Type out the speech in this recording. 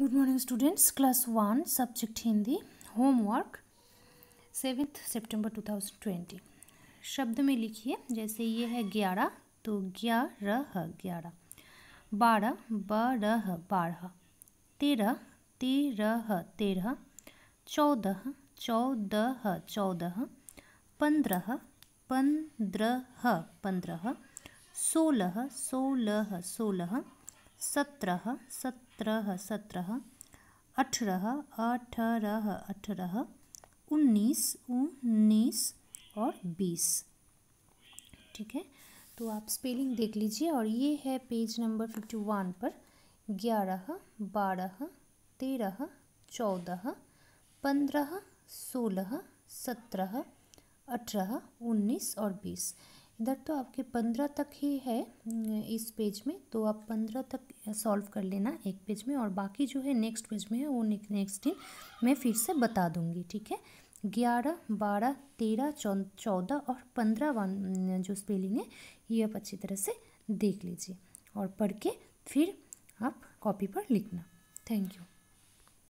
good morning students class one subject Hindi homework seventh सितंबर 2020 शब्द में लिखिए जैसे ये है ग्यारह तो ग्यारह ग्यारह बारह बारह बारह तेरह तेरह तेरह चौदह चौदह चौदह पंद्रह पंद्रह पंद्रह सोलह सोलह सोलह सत्रह सत्रह सत्रह अठारह अठारह अठारह उन्नीस उन्नीस और बीस ठीक है तो आप स्पेलिंग देख लीजिए और ये है पेज नंबर फिफ्टी वन पर ग्यारह बारह तेरह चौदह पंद्रह सोलह सत्रह अठारह उन्नीस और बीस इधर तो आपके पंद्रह तक ही है इस पेज में तो आप पंद्रह तक सॉल्व कर लेना एक पेज में और बाकी जो है नेक्स्ट पेज में है वो नेक्स्ट दिन मैं फिर से बता दूँगी ठीक है ग्यारह बारह तेरह चौदह और पंद्रह वन जो स्पेलिंग है ये आप अच्छी तरह से देख लीजिए और पढ़ के फिर आप कॉपी पर लिखना थैंक यू